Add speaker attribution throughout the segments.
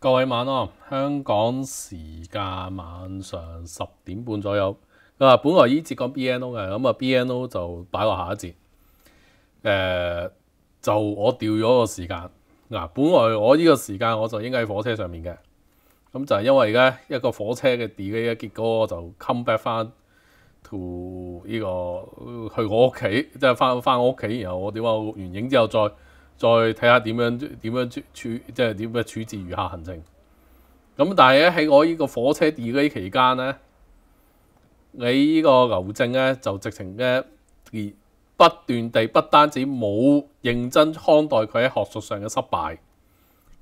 Speaker 1: 各位晚安，香港時間晚上十點半左右。啊，本來依節講 BNO 嘅，咁啊 BNO 就擺落下一節。誒，就我調咗個時間。嗱，本來我依個時間我就應該喺火車上面嘅。咁就係因為而家一個火車嘅 delay，結果就 come back 翻 to 呢個去我屋企，即係翻翻屋企，然後我點話完影之後，再再睇下點樣點樣處，即係點樣處置餘下行程。咁但係咧喺我呢個火車 delay 期間咧，你呢個牛正咧就直情咧不斷地不單止冇認真看待佢喺學術上嘅失敗。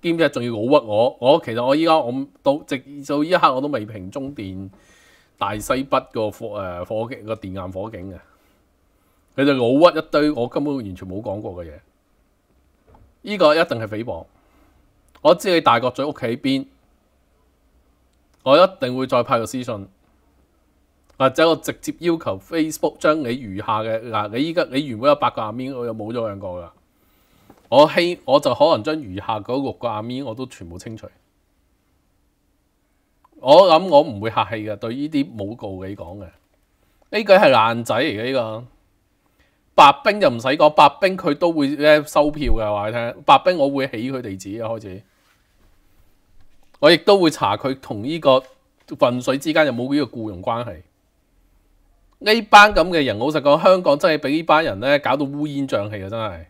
Speaker 1: 兼且仲要老屈我，我其實我依家我到直到依刻我都未平中電大西北個火誒火警個電壓火警嘅，佢就老屈一堆，我根本完全冇講過嘅嘢。依個一定係誹謗，我知你大角咀屋企邊，我一定會再派個私信，或者我直接要求 Facebook 將你餘下嘅嗱，你依家你原本有八個 a 面，我又冇咗兩個啦。我希我就可能將餘下嗰六個阿咪我都全部清除。我諗我唔會客氣嘅，對呢啲冇告你講嘅。呢句係爛仔嚟嘅呢個。白冰就唔使講，白冰佢都會咧收票嘅話你聽。白冰我會起佢地址嘅開始。我亦都會查佢同呢個混水之間有冇呢個僱傭關係。呢班咁嘅人，我實講香港真係俾呢班人咧搞到烏煙瘴氣啊！真係。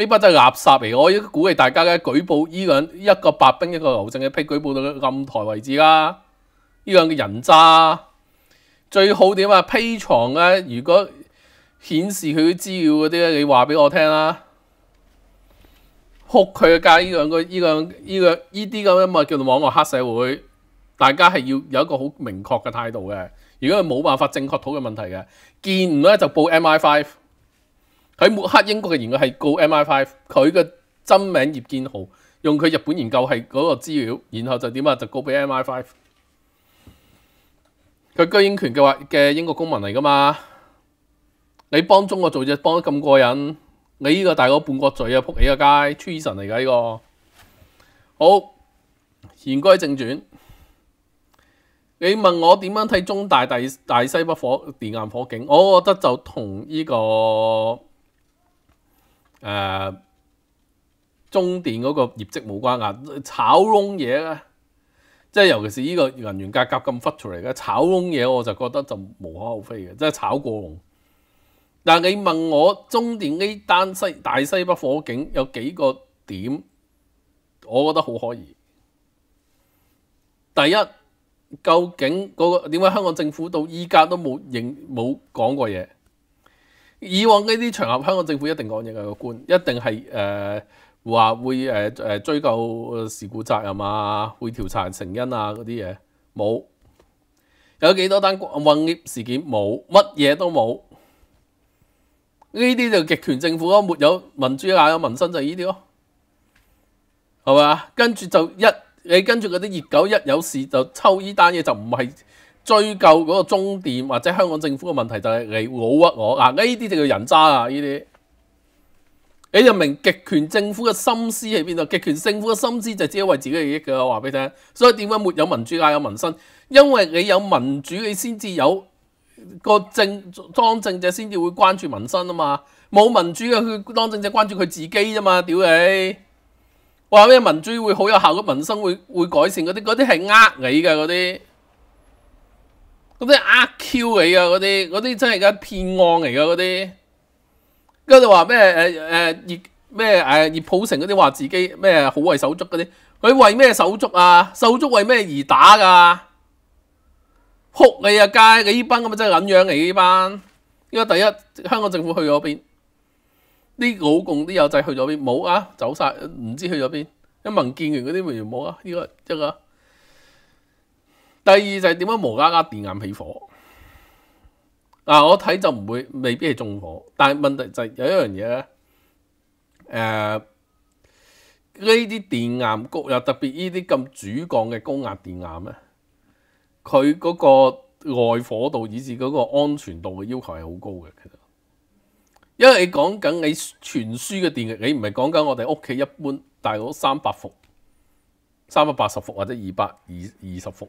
Speaker 1: 呢筆都係垃圾嚟，我估計大家咧舉報呢個一個白兵一個牛正嘅批舉報到暗台位置啦，呢兩個人渣最好點啊批藏啊！如果顯示佢啲資料嗰啲咧，你話俾我聽啦，哭佢嘅街呢兩個呢個呢個呢啲咁樣咪叫做網絡黑社會，大家係要有一個好明確嘅態度嘅。如果佢冇辦法正確討論問題嘅，見唔到咧就報 M I f i 喺抹黑英國嘅研究係告 M I f i 佢嘅真名葉建豪，用佢日本研究係嗰個資料，然後就點啊就告俾 M I f i 佢居英權嘅話嘅英國公民嚟噶嘛？你幫中國做嘢幫得咁過癮，你呢個大個半個嘴啊！撲起個街，treason 嚟噶呢個。好，言歸正傳，你問我點樣睇中大大西北火電眼火警，我覺得就同呢個。誒，中電嗰個業績冇關啊，炒窿嘢咧，即係尤其是呢個能源價格咁忽出嚟嘅，炒窿嘢我就覺得就無可厚非嘅，即係炒過龍。但係你問我中電呢單西大西北火警有幾個點，我覺得好可疑。第一，究竟嗰個點解香港政府到依家都冇認冇講過嘢？以往呢啲場合，香港政府一定講嘢嘅個官，一定係誒話會誒誒追究事故責任啊，會調查成因啊嗰啲嘢，冇。有幾多單混業事件冇，乜嘢都冇。呢啲就極權政府咯，沒有民主啊，民生就呢啲咯，係嘛？跟住就一你跟住嗰啲熱狗一有事就抽呢單嘢就唔係。追究嗰个終點或者香港政府嘅问题就系你老屈我，嗱呢啲就叫人渣啊！呢啲你就明极权政府嘅心思喺边度？极权政府嘅心思就只系为自己利益嘅，我话俾你听。所以点解没有民主啊？有民生，因为你有民主，你先至有个政当政者先至会关注民生啊嘛。冇民主嘅佢当政者关注佢自己啫嘛，屌你！话咩民主会好有效嘅民生会会改善嗰啲，嗰啲系呃你嘅嗰啲。咁啲呃 Q 你啊，嗰啲嗰啲真系而家騙案嚟噶嗰啲，跟住話咩誒誒葉咩誒葉普成嗰啲話自己咩好為手足嗰啲，佢為咩手足啊？手足為咩而打噶？哭你啊街！你呢班咁真係咁樣嚟呢班。呢為第一香港政府去咗邊，啲老共啲友仔去咗邊冇啊？走晒，唔知去咗邊。一民建聯嗰啲咪冇啊！呢個即個第二就係點樣無啦啦電眼起火嗱？我睇就唔會，未必係縱火，但係問題就係有一樣嘢咧。誒，呢啲電眼局又特別呢啲咁主降嘅高壓電眼咧，佢嗰個外火度以至嗰個安全度嘅要求係好高嘅。其實，因為你講緊你傳輸嘅電力，你唔係講緊我哋屋企一般大概三百伏、三百八十伏或者二百二二十伏。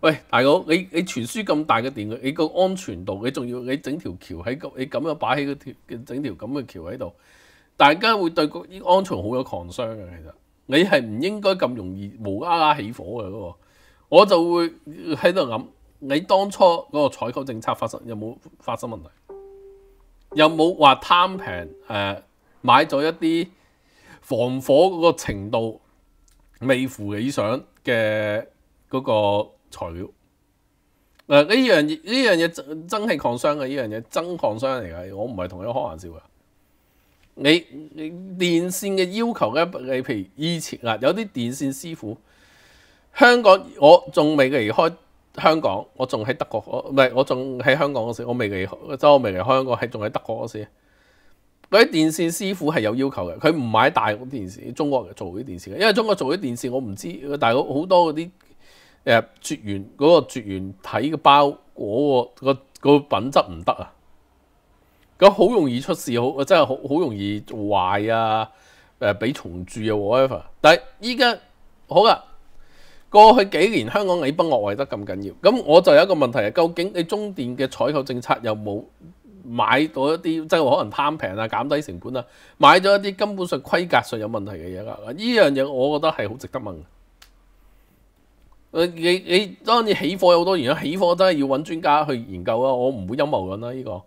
Speaker 1: 喂，大佬，你你传输咁大嘅电，你个安全度，你仲要你整条桥喺咁，你咁样摆喺条整条咁嘅桥喺度，大家会对個安全好有抗傷嘅。其实你系唔应该咁容易无啦啦起火嘅嗰个，我就会喺度谂，你当初嗰个采购政策发生有冇发生问题？有冇话贪平诶买咗一啲防火嗰个程度未乎理想嘅嗰个？材料嗱呢样嘢呢样嘢真真系抗伤嘅呢样嘢真抗伤嚟嘅。我唔系同你开玩笑㗎。你电线嘅要求咧，你譬如以前啊，有啲电线师傅，香港我仲未离开香港，我仲喺德国，唔系我仲喺香港嗰时，我未离开，即我未离开香港，系仲喺德国嗰时，嗰啲电线师傅系有要求嘅，佢唔买大陆电视，中国做啲电视，因为中国做啲电视我唔知，但系好好多嗰啲。誒絕緣嗰個絕緣體嘅包裹個個品質唔得啊！咁好容易出事，好真係好好容易壞啊！誒俾蟲蛀啊，whatever。但係依家好啦，過去幾年香港你波惡壞得咁緊要，咁我就有一個問題啊：究竟你中電嘅採購政策有冇買到一啲即係可能貪平啊、減低成本啊，買咗一啲根本上規格上有問題嘅嘢啦？呢樣嘢我覺得係好值得問。你你当然起火有好多原因，起火真系要揾专家去研究啊，我唔会阴谋論啦呢个。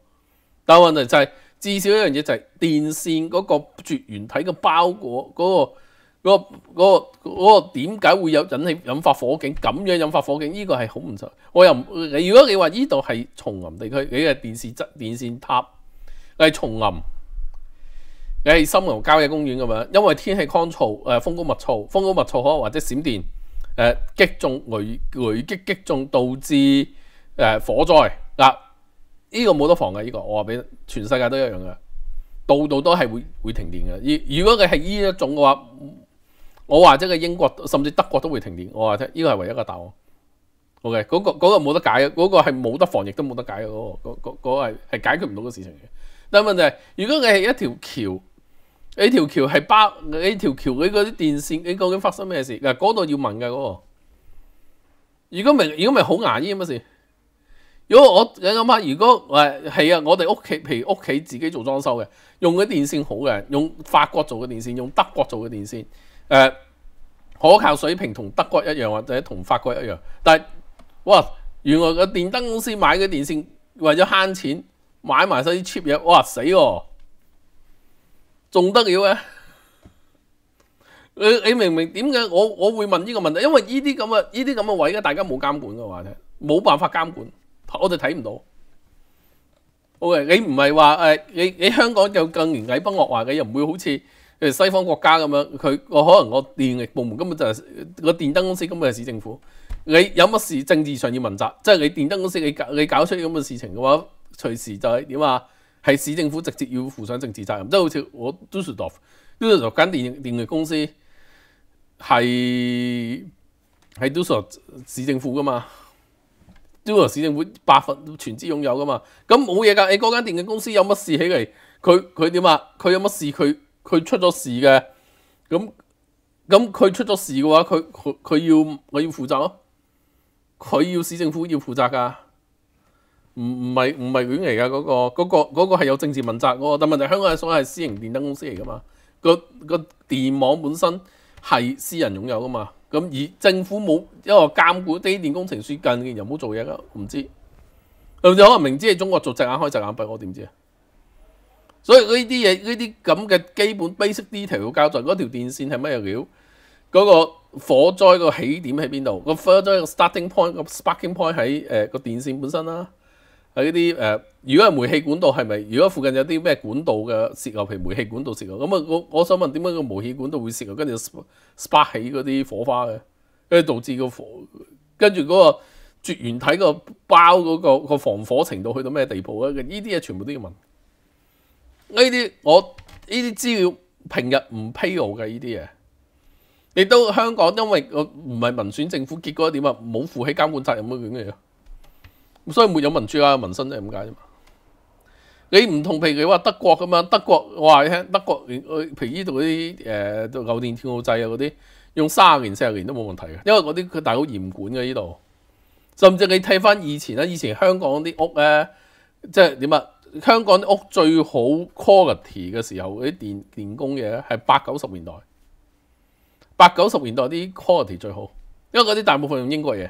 Speaker 1: 但系问题就系至少一样嘢就系电线嗰个绝缘体嘅包裹嗰个嗰个嗰个个点解会有引起引发火警咁样引发火警？呢个系好唔错。我又你如果你话呢度系丛林地区，你嘅电视质电线塔系丛林，系森林郊野公园咁样，因为天气干燥，诶风高物燥，风高物燥能或者闪电。诶，击中雷雷击击中导致诶火灾嗱，呢个冇得防嘅，呢个我话俾全世界都一样嘅，度度都系会会停电嘅。如如果佢系呢一种嘅话，我话即係英国甚至德国都会停电。我话啫，呢个系唯一嘅答案。OK，嗰个嗰个冇得解嘅，嗰个系冇得防亦都冇得解嘅嗰个，嗰系系解决唔到嘅事情嘅。但系问题系，如果你系一条桥。呢条桥系包呢条桥嗰啲电线，你究竟发生咩事？嗱，嗰度要问嘅嗰个。如果明如果咪好牙医咁嘅事，如果我你谂下，如果诶系啊，我哋屋企譬如屋企自己做装修嘅，用嘅电线好嘅，用法国做嘅电线，用德国做嘅电线，诶可靠水平同德国一样或者同法国一样，但系哇，原来个电灯公司买嘅电线为咗悭钱买埋晒啲 cheap 嘢，哇死喎！仲得了啊！你你明明點解我我會問呢個問題，因為呢啲咁嘅呢啲咁嘅位咧，大家冇監管嘅話咧，冇辦法監管，我哋睇唔到。O K，你唔係話誒？你你香港就更形矮不惡話嘅，又唔會好似西方國家咁樣。佢我可能我電力部門根本就係個電燈公司，根本係市政府。你有乜事政治上要問責？即係你電燈公司你搞你搞出咁嘅事情嘅話，隨時就係點啊？係市政府直接要負上政治責任，即係好似我 Dusdorf s e d d u s s e o r f 間電電器公司係喺 Dusdorf s e 市政府噶嘛，Dusdorf s e 市政府八分全資擁有噶嘛，咁冇嘢㗎，你嗰間電力公司有乜事起嚟，佢佢點啊？佢有乜事，佢佢出咗事嘅，咁咁佢出咗事嘅話，佢佢佢要我要負責咯，佢要市政府要負責㗎。唔唔係唔係亂嚟㗎嗰個嗰個嗰個係有政治問責喎。但問題香港係所謂係私營電燈公司嚟㗎嘛？個個電網本身係私人擁有㗎嘛？咁而政府冇一個監管啲電工程疏近又冇做嘢㗎，唔知甚至可能明知係中國做隻眼開隻眼閉，我點知啊？所以呢啲嘢呢啲咁嘅基本 basic 啲條交錯嗰條電線係咩料？嗰個火災個起點喺邊度？個火災個 starting point 個 sparking point 喺誒個電線本身啦。喺嗰啲誒，如果係煤氣管道係咪？如果附近有啲咩管道嘅泄漏，譬如煤氣管道泄漏，咁啊，我我想問點解個煤氣管道會泄漏，跟住 spark 起嗰啲火花嘅，跟住導致個火，跟住嗰個絕緣體個包嗰個個防火程度去到咩地步咧？呢啲嘢全部都要問。呢啲我呢啲資料平日唔披露嘅呢啲嘢，亦都香港因為我唔係民選政府，結果點啊冇負起監管責任咁嘅嘢。所以沒有民主啊，民生都係咁解啫嘛。你唔同譬如你話德國咁啊，德國話聽德國如呢度嗰啲誒，到舊電電工製啊嗰啲，用三十年、四十年都冇問題嘅，因為嗰啲佢大好嚴管嘅依度。甚至你睇翻以前咧，以前香港啲屋咧，即係點啊？香港啲屋最好 quality 嘅時候，嗰啲電電工嘢係八九十年代。八九十年代啲 quality 最好，因為嗰啲大部分用英國嘢。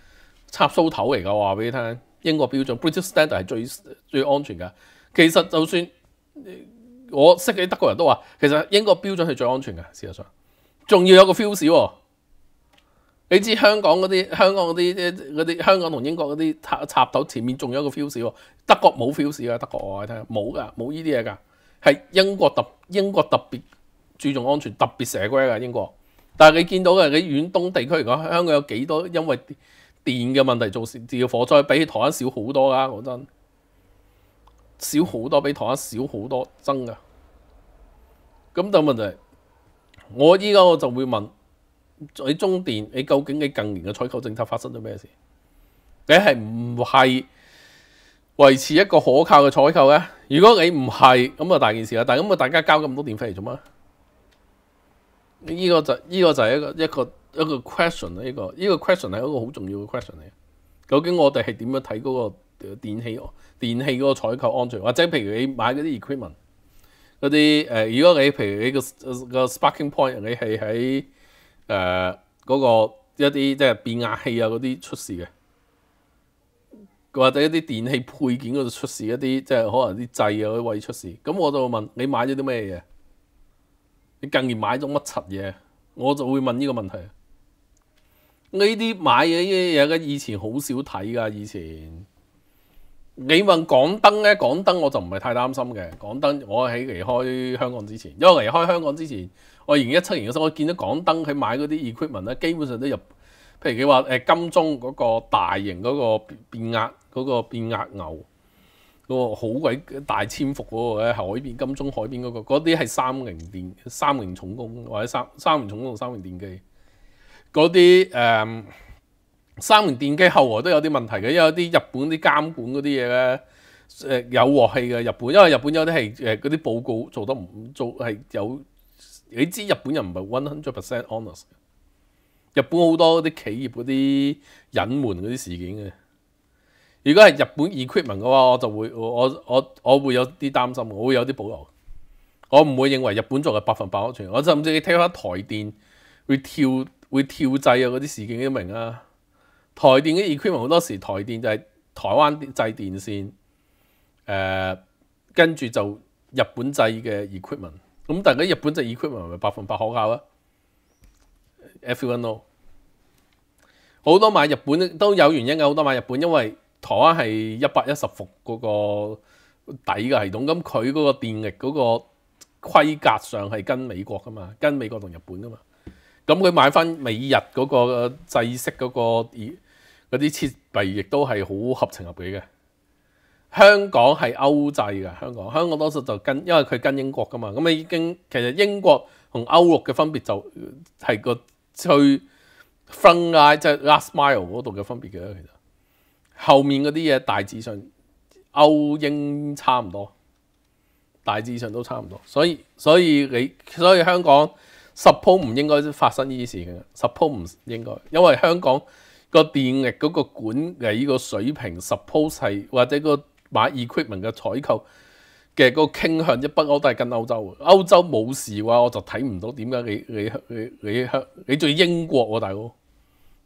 Speaker 1: 插梳頭嚟噶，我話俾你聽，英國標準 British Standard 係最最安全噶。其實就算我識嘅德國人都話，其實英國標準係最安全噶。事實上，仲要有個 fuse。你知香港嗰啲香港嗰啲啲嗰啲香港同英國嗰啲插插頭前面仲有個 fuse。德國冇 fuse 噶，德國我話你聽冇噶冇依啲嘢㗎，係英國特英國特別注重安全，特別社規噶英國。但係你見到嘅你遠東地區嚟講，香港有幾多因為？电嘅问题造成嘅火灾，比起台湾少好多啊。讲真，少好多，比台湾少好多，真噶。咁但問问题，我依家我就会问：，你中电，你究竟你近年嘅采购政策发生咗咩事？你系唔系维持一个可靠嘅采购咧？如果你唔系，咁啊大件事啦。但系咁啊，大家交咁多电费嚟做乜？呢个就呢个就一个一个。一個 question 呢個呢個 question 系一個好重要嘅 question 嚟。究竟我哋係點樣睇嗰個電器電器嗰個採購安全，或者譬如你買嗰啲 equipment 嗰啲诶，如果你譬如你個个 sparking point 你係喺诶嗰個一啲即係變壓器啊嗰啲出事嘅，或者一啲電器配件嗰度出事一啲，即係可能啲掣啊嗰啲位出事，咁我就問你買咗啲咩嘢？你近年買咗乜柒嘢？我就會問呢個問題。呢啲買嘢嘢嘅以前好少睇噶，以前你問港燈咧，港燈我就唔係太擔心嘅。港燈我喺離開香港之前，因為離開香港之前，我二零一七年嘅時候，我見到港燈佢買嗰啲 equipment 咧，基本上都入，譬如佢話誒金鐘嗰個大型嗰個變壓嗰個變壓牛，嗰個好鬼大千伏嗰個咧，海邊金鐘海邊嗰個，嗰啲係三零電、三零重工或者三三零重工三零電機。嗰啲誒三元電機後來都有啲問題嘅，因為有啲日本啲監管嗰啲嘢咧誒有鑊氣嘅日本，因為日本有啲係誒嗰啲報告做得唔做係有你知日本人唔係 one hundred percent honest 嘅。日本好多啲企業嗰啲隱瞞嗰啲事件嘅。如果係日本 equipment 嘅話，我就會我我我我會有啲擔心，我會有啲保留。我唔會認為日本做嘅百分百安全。我甚至你睇下台電會跳。會跳掣啊！嗰啲事件都明啊。台電嘅 equipment 好多時，台電就係台灣製電線，誒，跟住就日本製嘅 equipment。咁大家日本製 equipment 咪百分百可靠啊？Everyone know 好多買日本都有原因嘅，好多買日本，因為台灣係一百一十伏嗰個底嘅系統，咁佢嗰個電力嗰個規格上係跟美國噶嘛，跟美國同日本噶嘛。咁佢買翻美日嗰個制式嗰個嗰啲設備，亦都係好合情合理嘅。香港係歐制嘅，香港香港多數就跟，因為佢跟英國噶嘛。咁啊已經其實英國同歐陸嘅分別就係個最 front e 即 d last mile 嗰度嘅分別嘅。其實後面嗰啲嘢大致上歐英差唔多，大致上都差唔多。所以所以你所以香港。Suppose 唔應該發生呢啲事嘅，Suppose 唔應該，因為香港個電力嗰個管嘅呢個水平，Suppose 係或者個買 equipment 嘅採購嘅個傾向，一不嬲都係跟歐洲嘅。歐洲冇事嘅話，我就睇唔到點解你你你你香你做英國喎，大佬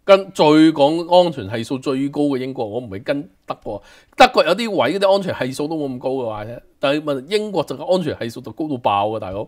Speaker 1: 跟最講安全系數最高嘅英國，我唔係跟德國。德國有啲位啲安全系數都冇咁高嘅話啫。但係問英國就個安全系數就高到爆嘅，大佬。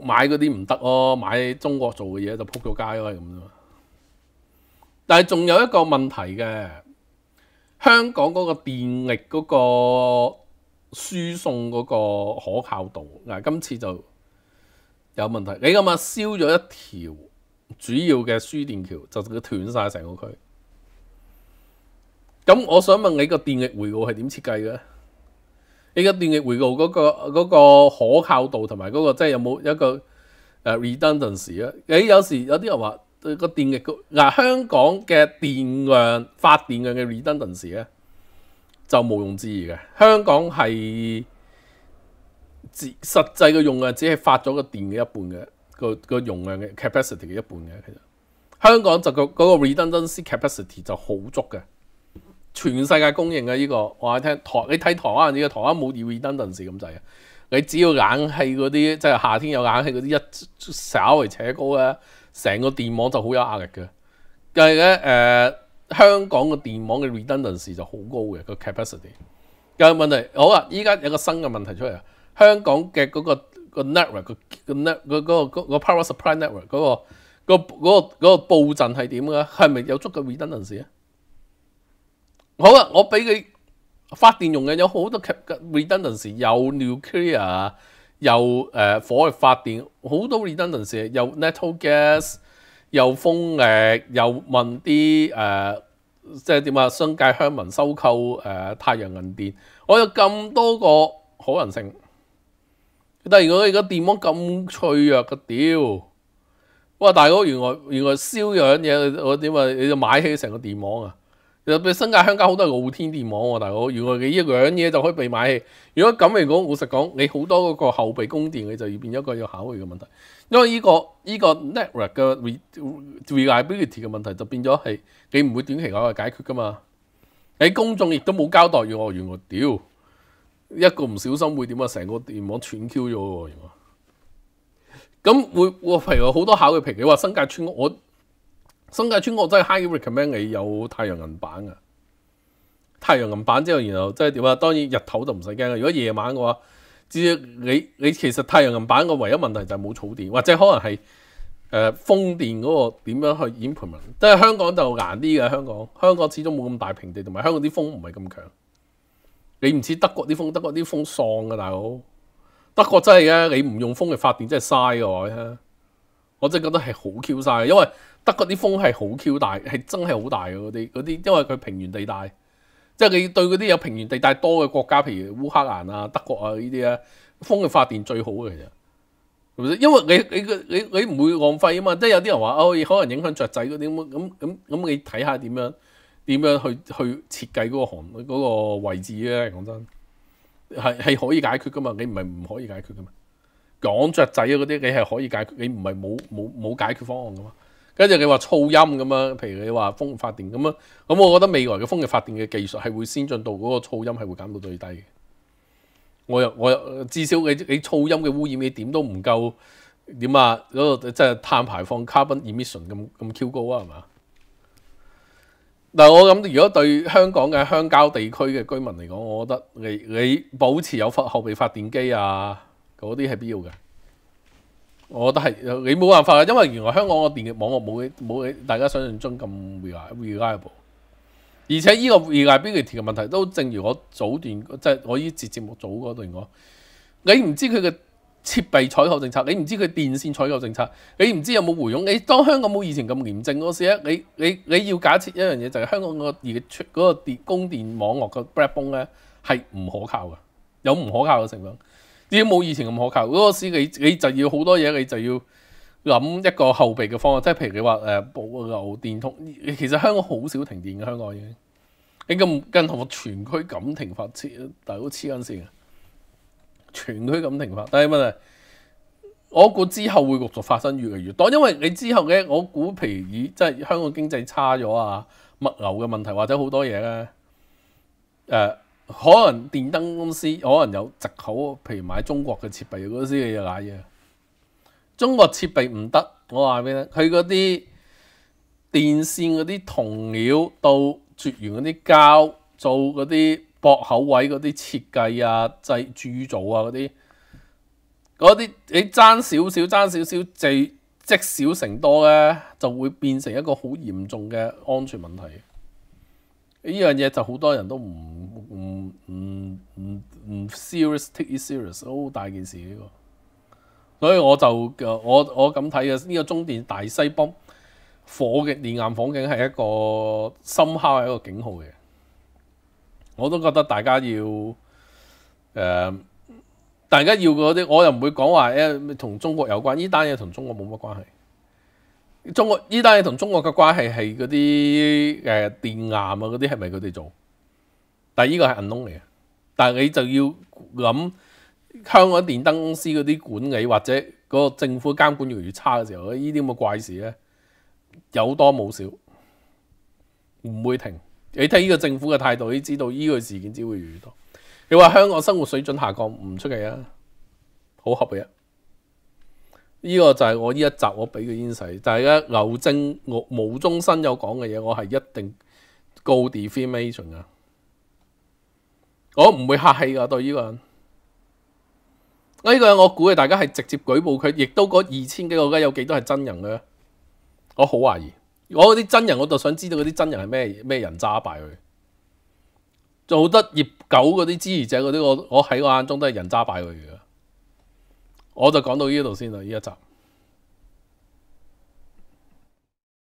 Speaker 1: 买嗰啲唔得咯，买中国做嘅嘢就撲咗街咯咁啫嘛。但系仲有一个问题嘅，香港嗰个电力嗰个输送嗰个可靠度，嗱今次就有问题。你咁啊烧咗一条主要嘅输电桥，就断晒成个区。咁我想问你个电力回路系点设计嘅？你家電力回報嗰個嗰個可靠度同埋嗰個，即係有冇一個誒 redundancy 啊？誒有時有啲人話個電力嗱香港嘅電量發電量嘅 redundancy 咧，就毋庸置疑嘅。香港係只實際嘅用量只係發咗個電嘅一半嘅，個個容量嘅 capacity 嘅一半嘅。其實香港就個嗰個 redundancy capacity 就好足嘅。全世界公認嘅呢個，我話聽台，你睇台灣呢個台灣冇 redundancy 咁滯啊！你只要冷氣嗰啲，即係夏天有冷氣嗰啲一稍微扯高咧，成個電網就好有壓力嘅。但係咧誒，香港嘅電網嘅 redundancy 就好高嘅個 capacity。有問題，好啊，依家有個新嘅問題出嚟啊，香港嘅嗰個個 network 個個 net 嗰個嗰個 power supply network 嗰個個嗰個嗰個布陣係點嘅？係咪有足夠 redundancy 啊？好啦，我俾你发电用嘅有好多 r e d u e n e a n c y 又 nuclear，又诶火力发电，好多 r e n e a n c y 又 natural gas，又风力，又问啲诶即系点啊？商界乡民收购诶太阳能电，我有咁多个可能性。但系如果而家电网咁脆弱嘅，屌！我大哥，原来原来烧样嘢，我点啊？你就买起成个电网啊！特別新界鄉郊好多係露天電網喎，大佬，原來一樣嘢就可以被買如果咁嚟講，我實講，你好多嗰個後備供電，你就要變一個要考慮嘅問題。因為依個依個 network 嘅 reliability 嘅問題就變咗係你唔會短期內解決噶嘛。喺公眾亦都冇交代嘅，我話屌一個唔小心會點啊？成個電網斷 Q 咗喎，咁會我譬如好多考慮如你話新界村屋。新界村我真係 highly recommend 你有太陽銀板啊！太陽銀板之後，然後即係點啊？當然日頭就唔使驚啦。如果夜晚嘅話，至你你其實太陽銀板個唯一問題就係冇儲電，或者可能係誒風電嗰個點樣去 implement。即係香港就難啲嘅，香港香港始終冇咁大平地，同埋香港啲風唔係咁強。你唔似德國啲風，德國啲風喪嘅大佬。德國真係嘅，你唔用風嘅發電真係嘥嘅。我真係覺得係好 Q 嘥，因為。德國啲風係好 Q 大，係真係好大嘅嗰啲嗰啲，因為佢平原地帶，即係你對嗰啲有平原地帶多嘅國家，譬如烏克蘭啊、德國啊呢啲啊，風嘅發電最好嘅啫，係咪因為你你你你唔會浪費啊嘛，即係有啲人話哦，可能影響雀仔嗰啲咁咁咁咁，你睇下點樣點樣去去設計嗰個行嗰個位置咧？講真係係可以解決噶嘛，你唔係唔可以解決噶嘛？講雀仔啊嗰啲，你係可以解決，你唔係冇冇冇解決方案噶嘛？跟住你話噪音咁樣，譬如你話風發電咁樣，咁我覺得未來嘅風力發電嘅技術係會先進到嗰個噪音係會減到最低嘅。我又我又至少你你噪音嘅污染你點都唔夠點啊？嗰個即係碳排放 carbon emission 咁咁 q 高啊？係嘛？嗱，我諗如果對香港嘅鄉郊地區嘅居民嚟講，我覺得你你保持有後備發電機啊，嗰啲係必要嘅。我覺得係，你冇辦法嘅，因為原來香港個電網絡冇冇大家想象中咁 reliable，而且呢個 reliability 嘅問題都正如我早段即係我依節節目早嗰段講，你唔知佢嘅設備採購政策，你唔知佢電線採購政策，你唔知有冇回饋，你當香港冇以前咁嚴正嗰時咧，你你你要假設一樣嘢就係香港個電出嗰個電供電網絡個 backbone 咧係唔可靠嘅，有唔可靠嘅成分。已经冇以前咁可靠。嗰个时你你就要好多嘢，你就要谂一个后备嘅方案。即系譬如你话诶，保留电通。其实香港好少停电嘅，香港已经。你咁更何况全区咁停发电，大佬黐紧线啊！全区咁停发，但系问题，我估之后会陆续发生越嚟越多。因为你之后嘅我估譬如以即系香港经济差咗啊，物流嘅问题或者好多嘢咧，诶。可能電燈公司可能有藉口，譬如買中國嘅設備嗰啲嘢買嘢，中國設備唔得。我話俾你，聽，佢嗰啲電線嗰啲銅料到絕緣嗰啲膠，做嗰啲薄口位嗰啲設計啊、製注造啊嗰啲，嗰啲你爭少少爭少少，就積少成多咧，就會變成一個好嚴重嘅安全問題。呢樣嘢就好多人都唔唔唔唔唔 serious，take it serious，好大件事呢個。所以我就我我咁睇嘅，呢個中電大西邦火嘅裂岩房景係一個深刻嘅一個警號嘅。我都覺得大家要誒，大家要嗰啲，我又唔會講話誒同中國有關，呢單嘢同中國冇乜關係。中国依单嘢同中国嘅关系系嗰啲诶电癌啊嗰啲系咪佢哋做？但系呢个系 a 窿嚟嘅，但系你就要谂香港电灯公司嗰啲管理或者嗰个政府监管越嚟越差嘅时候，呢啲咁嘅怪事咧有多冇少，唔会停。你睇呢个政府嘅态度，你知道呢个事件只会越多。你话香港生活水准下降唔出奇啊，好合嘅。呢个就系我呢一集我俾佢烟死，但系咧牛正雾雾中生有讲嘅嘢，我系一定告 defamation 啊！我唔会客气噶对呢个人，呢个我估嘅，大家系直接举报佢，亦都嗰二千几个有几多系真人嘅？我好怀疑，我嗰啲真人我就想知道嗰啲真人系咩咩人渣败佢，做得业狗嗰啲支持者嗰啲，我我喺我眼中都系人渣败佢嘅。我就讲到呢度先啦，呢一集。